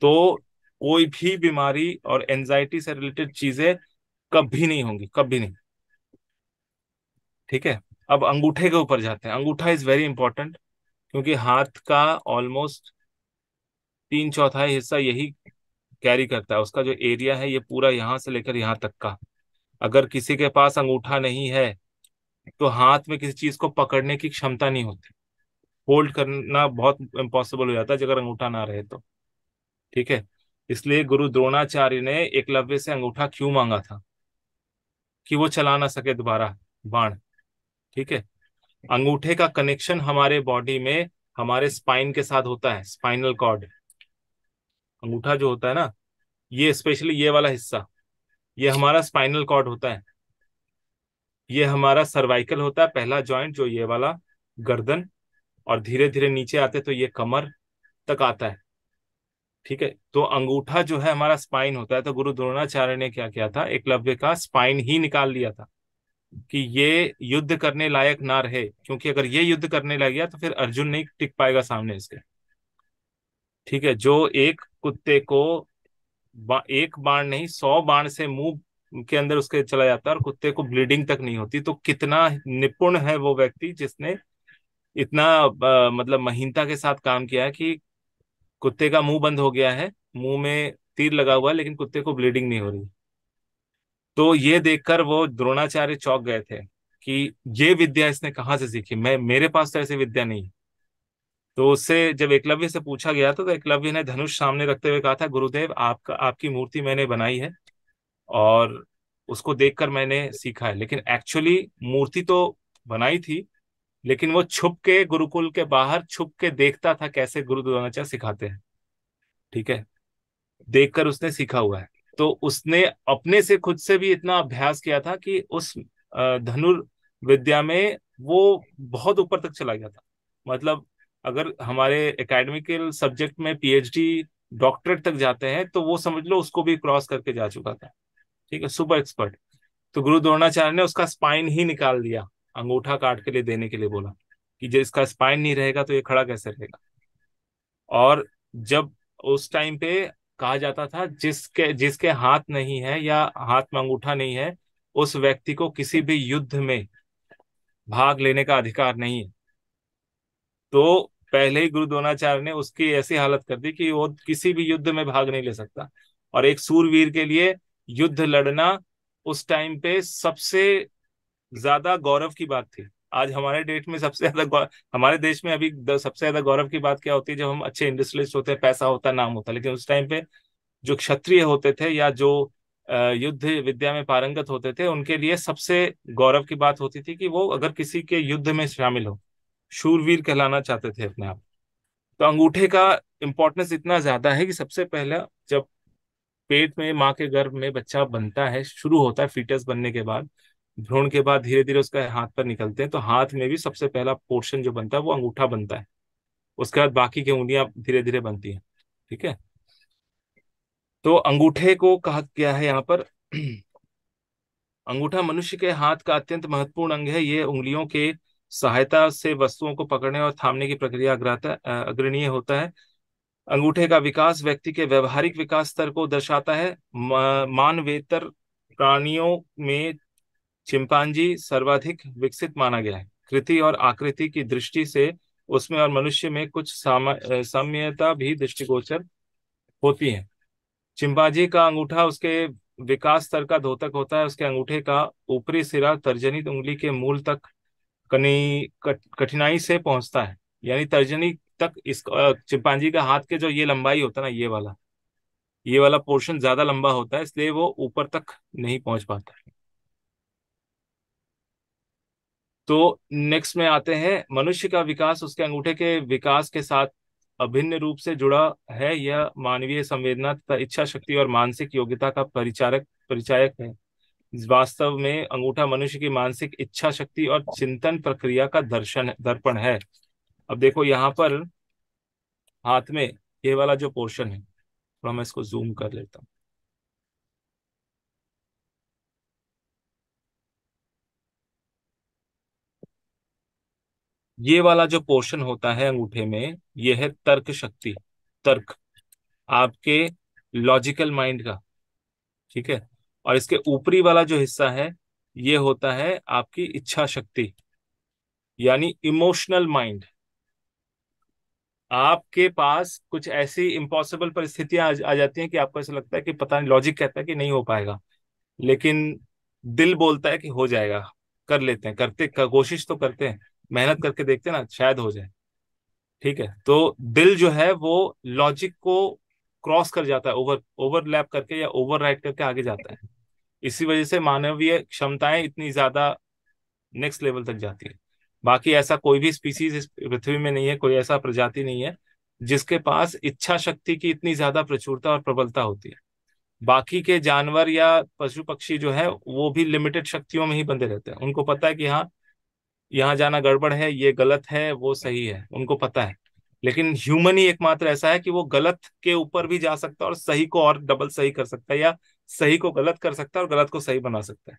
तो कोई भी बीमारी और एंजाइटी से रिलेटेड चीजें कभी नहीं होंगी कभी नहीं ठीक है अब अंगूठे के ऊपर जाते हैं अंगूठा इज वेरी इंपॉर्टेंट क्योंकि हाथ का ऑलमोस्ट तीन चौथाई हिस्सा यही कैरी करता है उसका जो एरिया है ये पूरा यहाँ से लेकर यहाँ तक का अगर किसी के पास अंगूठा नहीं है तो हाथ में किसी चीज को पकड़ने की क्षमता नहीं होती होल्ड करना बहुत इम्पॉसिबल हो जाता है अगर अंगूठा ना रहे तो ठीक है इसलिए गुरु द्रोणाचार्य ने एकलव्य से अंगूठा क्यों मांगा था कि वो चला ना सके दोबारा बाण ठीक है अंगूठे का कनेक्शन हमारे बॉडी में हमारे स्पाइन के साथ होता है स्पाइनल कॉर्ड अंगूठा जो होता है ना ये स्पेशली ये वाला हिस्सा ये हमारा स्पाइनल कॉर्ड होता है ये हमारा सर्वाइकल होता है पहला जॉइंट जो ये वाला गर्दन और धीरे धीरे नीचे आते तो ये कमर तक आता है ठीक है तो अंगूठा जो है हमारा स्पाइन होता है तो गुरु द्रोणाचार्य ने क्या किया था एकलव्य का स्पाइन ही निकाल लिया था कि ये युद्ध करने लायक ना रहे क्योंकि अगर ये युद्ध करने लग गया तो फिर अर्जुन नहीं टिक पाएगा सामने इसके ठीक है जो एक कुत्ते को बा, एक बाण नहीं सौ बाण से मुंह के अंदर उसके चला जाता है और कुत्ते को ब्लीडिंग तक नहीं होती तो कितना निपुण है वो व्यक्ति जिसने इतना आ, मतलब महीनता के साथ काम किया है कि कुत्ते का मुंह बंद हो गया है मुंह में तीर लगा हुआ है लेकिन कुत्ते को ब्लीडिंग नहीं हो रही तो ये देखकर वो द्रोणाचार्य चौक गए थे कि ये विद्या इसने कहाँ से सीखी मैं मेरे पास तो ऐसी विद्या नहीं तो उससे जब एकलव्य से पूछा गया था तो एकलव्य ने धनुष सामने रखते हुए कहा था गुरुदेव आपका आपकी मूर्ति मैंने बनाई है और उसको देखकर मैंने सीखा है लेकिन एक्चुअली मूर्ति तो बनाई थी लेकिन वो छुप के गुरुकुल के बाहर छुप के देखता था कैसे गुरु द्रोणाचार्य सिखाते हैं ठीक है देखकर उसने सीखा हुआ है तो उसने अपने से खुद से भी इतना अभ्यास किया था कि उस धनुर विद्या में वो बहुत ऊपर तक चला गया था मतलब अगर हमारे एकेडमिकल सब्जेक्ट में पीएचडी डॉक्टरेट तक जाते हैं तो वो समझ लो उसको भी क्रॉस करके जा चुका था ठीक है सुपर एक्सपर्ट तो गुरु द्रोणाचार्य ने उसका स्पाइन ही निकाल दिया अंगूठा काट के लिए देने के लिए बोला कि जो इसका स्पाइन नहीं रहेगा तो ये खड़ा कैसे रहेगा और जब उस टाइम पे कहा जाता था जिसके जिसके हाथ नहीं है या हाथ में अंगूठा नहीं है उस व्यक्ति को किसी भी युद्ध में भाग लेने का अधिकार नहीं है तो पहले ही गुरु द्रोणाचार्य ने उसकी ऐसी हालत कर दी कि वो किसी भी युद्ध में भाग नहीं ले सकता और एक सूरवीर के लिए युद्ध लड़ना उस टाइम पे सबसे ज्यादा गौरव की बात थी आज हमारे डेट में सबसे ज्यादा हमारे देश में अभी सबसे ज्यादा गौरव की बात क्या होती है जब हम अच्छे इंडस्ट्रियलिस्ट होते हैं पैसा होता नाम होता लेकिन उस टाइम पे जो क्षत्रिय होते थे या जो युद्ध विद्या में पारंगत होते थे उनके लिए सबसे गौरव की बात होती थी कि वो अगर किसी के युद्ध में शामिल हो शूरवीर कहलाना चाहते थे अपने आप तो अंगूठे का इम्पोर्टेंस इतना ज्यादा है कि सबसे पहला जब पेट में माँ के गर्भ में बच्चा बनता है शुरू होता है फीटस बनने के बाद भ्रूण के बाद धीरे धीरे उसका हाथ पर निकलते हैं तो हाथ में भी सबसे पहला पोर्शन जो बनता है वो अंगूठा बनता है उसके बाद बाकी की उंगलियां धीरे धीरे बनती हैं ठीक है तो अंगूठे को कहा गया है यहाँ पर अंगूठा मनुष्य के हाथ का अत्यंत महत्वपूर्ण अंग है ये उंगलियों के सहायता से वस्तुओं को पकड़ने और थामने की प्रक्रिया अग्रणीय होता है अंगूठे का विकास व्यक्ति के व्यवहारिक विकास स्तर को दर्शाता है मानवेतर प्राणियों में चिंपांजी सर्वाधिक विकसित माना गया है कृति और आकृति की दृष्टि से उसमें और मनुष्य में कुछ साम्यता भी दृष्टिगोचर होती है चिंपांजी का अंगूठा उसके विकास स्तर का धोतक होता है उसके अंगूठे का ऊपरी सिरा तर्जनी उंगली के मूल तक कनी कठिनाई से पहुंचता है यानी तर्जनी तक इस चिंपांजी का हाथ के जो ये लंबाई होता है ना ये वाला ये वाला पोर्शन ज्यादा लंबा होता है इसलिए वो ऊपर तक नहीं पहुंच पाता है तो नेक्स्ट में आते हैं मनुष्य का विकास उसके अंगूठे के विकास के साथ अभिन्न रूप से जुड़ा है यह मानवीय संवेदना तथा इच्छा शक्ति और मानसिक योग्यता का परिचारक परिचायक है वास्तव में अंगूठा मनुष्य की मानसिक इच्छा शक्ति और चिंतन प्रक्रिया का दर्शन दर्पण है अब देखो यहाँ पर हाथ में ये वाला जो पोर्शन है थोड़ा मैं इसको जूम कर लेता हूँ ये वाला जो पोर्शन होता है अंगूठे में ये है तर्क शक्ति तर्क आपके लॉजिकल माइंड का ठीक है और इसके ऊपरी वाला जो हिस्सा है ये होता है आपकी इच्छा शक्ति यानी इमोशनल माइंड आपके पास कुछ ऐसी इम्पॉसिबल परिस्थितियां आ, आ जाती हैं कि आपको ऐसा लगता है कि पता नहीं लॉजिक कहता है कि नहीं हो पाएगा लेकिन दिल बोलता है कि हो जाएगा कर लेते हैं करते कर, कोशिश तो करते हैं मेहनत करके देखते ना शायद हो जाए ठीक है तो दिल जो है वो लॉजिक को क्रॉस कर जाता है ओवर ओवरलैप करके या ओवर राइड करके आगे जाता है इसी वजह से मानवीय क्षमताएं इतनी ज्यादा नेक्स्ट लेवल तक जाती है बाकी ऐसा कोई भी स्पीसीज इस पृथ्वी में नहीं है कोई ऐसा प्रजाति नहीं है जिसके पास इच्छा शक्ति की इतनी ज्यादा प्रचुरता और प्रबलता होती है बाकी के जानवर या पशु पक्षी जो है वो भी लिमिटेड शक्तियों में ही बंधे रहते हैं उनको पता है कि हाँ यहाँ जाना गड़बड़ है ये गलत है वो सही है उनको पता है लेकिन ह्यूमन ही एकमात्र ऐसा है कि वो गलत के ऊपर भी जा सकता है और सही को और डबल सही कर सकता है या सही को गलत कर सकता है और गलत को सही बना सकता है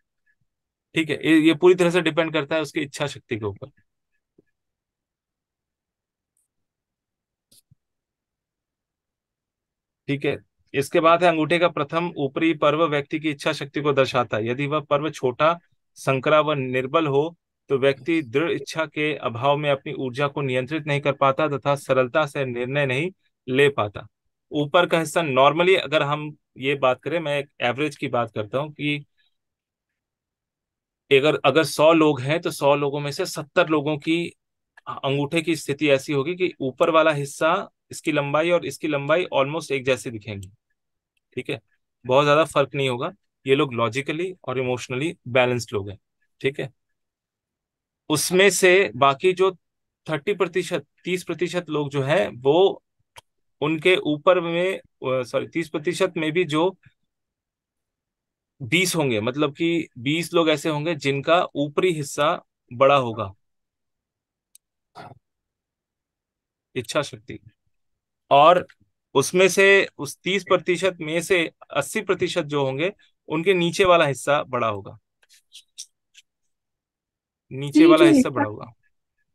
ठीक है ये, पूरी तरह से डिपेंड करता है उसकी इच्छा शक्ति के ऊपर ठीक है इसके बाद है अंगूठे का प्रथम ऊपरी पर्व व्यक्ति की इच्छा शक्ति को दर्शाता है यदि वह पर्व छोटा संकरा व निर्बल हो तो व्यक्ति दृढ़ इच्छा के अभाव में अपनी ऊर्जा को नियंत्रित नहीं कर पाता तथा सरलता से निर्णय नहीं ले पाता ऊपर का हिस्सा नॉर्मली अगर हम ये बात करें मैं एक एवरेज की बात करता हूं कि अगर अगर सौ लोग हैं तो सौ लोगों में से सत्तर लोगों की अंगूठे की स्थिति ऐसी होगी कि ऊपर वाला हिस्सा इसकी लंबाई और इसकी लंबाई ऑलमोस्ट एक जैसी दिखेंगी ठीक है बहुत ज्यादा फर्क नहीं होगा ये लोग लॉजिकली और इमोशनली बैलेंस्ड लोग हैं ठीक है उसमें से बाकी जो थर्टी प्रतिशत तीस प्रतिशत लोग जो है वो उनके ऊपर में सॉरी तीस प्रतिशत में भी जो बीस होंगे मतलब कि बीस लोग ऐसे होंगे जिनका ऊपरी हिस्सा बड़ा होगा इच्छा शक्ति और उसमें से उस तीस प्रतिशत में से अस्सी प्रतिशत जो होंगे उनके नीचे वाला हिस्सा बड़ा होगा नीचे वाला हिस्सा बड़ा होगा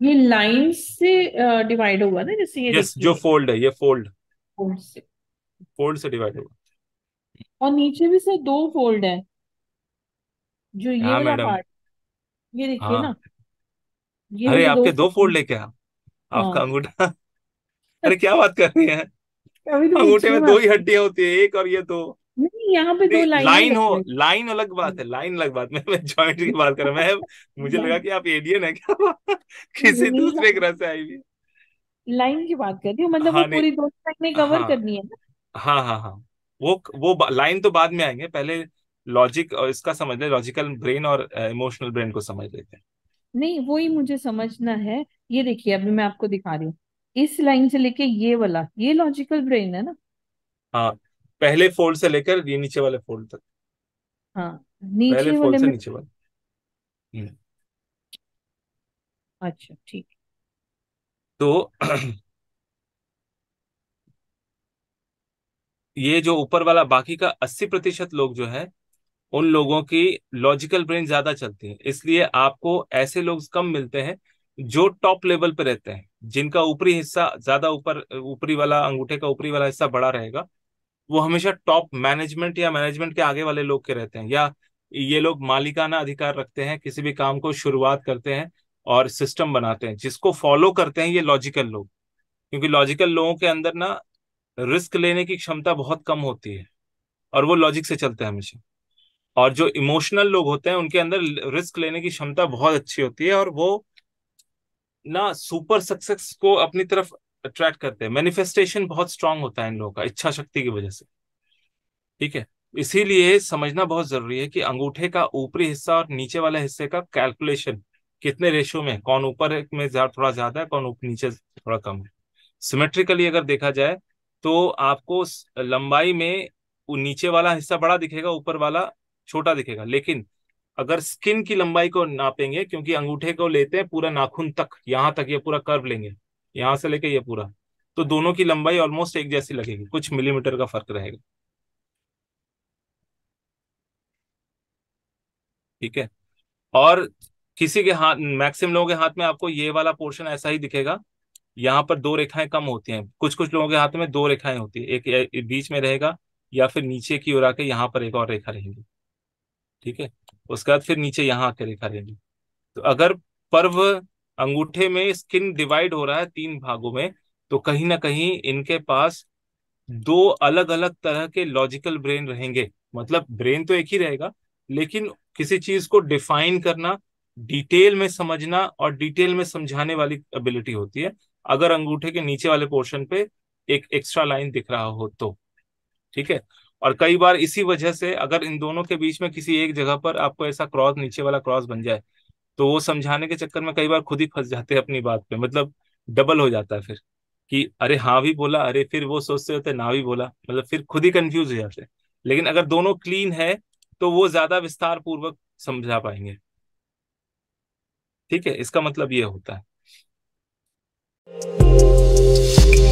ये लाइन से डिवाइड होगा ना जैसे ये यस जो फोल्ड है ये फोल्ड फोल्ड से फोल्ड से डिवाइड होगा और नीचे भी से दो फोल्ड है जो ये हाँ, वाला पार्ट ये देखिए हाँ। ना ये अरे आपके दो फोल्ड है क्या आपका अंगूठा अरे क्या बात कर रही है तो अंगूठे में दो ही हड्डियां होती है एक और ये दो तो... यहाँ पे दो लाइन लाइन हो लाइन अलग बात है लाइन अलग बात मैं मैं जॉइंट की बात कर रहा मैं मुझे लगा कि आप एडियन है क्या किसी दूसरे ग्रह से आई हुई लाइन की बात कर रही हूँ मतलब हाँ, वो पूरी दो लाइनें कवर हाँ, करनी है ना हाँ हाँ हाँ वो वो लाइन तो बाद में आएंगे पहले लॉजिक और इसका समझ ले लॉजिकल ब्रेन और इमोशनल ब्रेन को समझ लेते हैं नहीं वो ही मुझे समझना है ये देखिए अभी मैं आपको दिखा रही हूँ इस लाइन से लेके ये वाला ये लॉजिकल ब्रेन है ना हाँ पहले फोल्ड से लेकर ये नीचे वाले फोल्ड तक हाँ नीचे पहले फोल्ड से नीचे वाले हम्म। अच्छा ठीक तो ये जो ऊपर वाला बाकी का अस्सी प्रतिशत लोग जो है उन लोगों की लॉजिकल ब्रेन ज्यादा चलती है इसलिए आपको ऐसे लोग कम मिलते हैं जो टॉप लेवल पे रहते हैं जिनका ऊपरी हिस्सा ज्यादा ऊपर ऊपरी वाला अंगूठे का ऊपरी वाला हिस्सा बड़ा रहेगा वो हमेशा टॉप मैनेजमेंट या मैनेजमेंट के आगे वाले लोग के रहते हैं या ये लोग मालिकाना अधिकार रखते हैं किसी भी काम को शुरुआत करते हैं और सिस्टम बनाते हैं जिसको फॉलो करते हैं ये लॉजिकल लोग क्योंकि लॉजिकल लोगों के अंदर ना रिस्क लेने की क्षमता बहुत कम होती है और वो लॉजिक से चलते हैं हमेशा और जो इमोशनल लोग होते हैं उनके अंदर रिस्क लेने की क्षमता बहुत अच्छी होती है और वो ना सुपर सक्सेस को अपनी तरफ अट्रैक्ट करते हैं मैनिफेस्टेशन बहुत स्ट्रांग होता है इन लोगों का इच्छा शक्ति की वजह से ठीक है इसीलिए समझना बहुत जरूरी है कि अंगूठे का ऊपरी हिस्सा और नीचे वाले हिस्से का कैलकुलेशन कितने रेशो में कौन ऊपर में थोड़ा ज्यादा है कौन नीचे थोड़ा कम है सिमेट्रिकली अगर देखा जाए तो आपको लंबाई में नीचे वाला हिस्सा बड़ा दिखेगा ऊपर वाला छोटा दिखेगा लेकिन अगर स्किन की लंबाई को नापेंगे क्योंकि अंगूठे को लेते हैं पूरा नाखून तक यहाँ तक ये पूरा कर्व लेंगे यहाँ से लेके ये पूरा तो दोनों की लंबाई ऑलमोस्ट एक जैसी लगेगी कुछ मिलीमीटर का फर्क रहेगा ठीक है और किसी के हाथ मैक्सिमम लोगों के हाथ में आपको ये वाला पोर्शन ऐसा ही दिखेगा यहाँ पर दो रेखाएं कम होती हैं कुछ कुछ लोगों के हाथ में दो रेखाएं होती है एक, एक बीच में रहेगा या फिर नीचे की ओर आके यहाँ पर एक और रेखा रहेगी ठीक है उसके बाद फिर नीचे यहाँ आके रेखा रहेगी तो अगर पर्व अंगूठे में स्किन डिवाइड हो रहा है तीन भागों में तो कहीं ना कहीं इनके पास दो अलग अलग तरह के लॉजिकल ब्रेन रहेंगे मतलब ब्रेन तो एक ही रहेगा लेकिन किसी चीज को डिफाइन करना डिटेल में समझना और डिटेल में समझाने वाली एबिलिटी होती है अगर अंगूठे के नीचे वाले पोर्शन पे एक एक्स्ट्रा लाइन दिख रहा हो तो ठीक है और कई बार इसी वजह से अगर इन दोनों के बीच में किसी एक जगह पर आपको ऐसा क्रॉस नीचे वाला क्रॉस बन जाए तो वो समझाने के चक्कर में कई बार खुद ही फंस जाते हैं अपनी बात पे मतलब डबल हो जाता है फिर कि अरे हाँ भी बोला अरे फिर वो सोचते होते ना भी बोला मतलब फिर खुद ही कंफ्यूज हो जाते लेकिन अगर दोनों क्लीन है तो वो ज्यादा विस्तार पूर्वक समझा पाएंगे ठीक है इसका मतलब ये होता है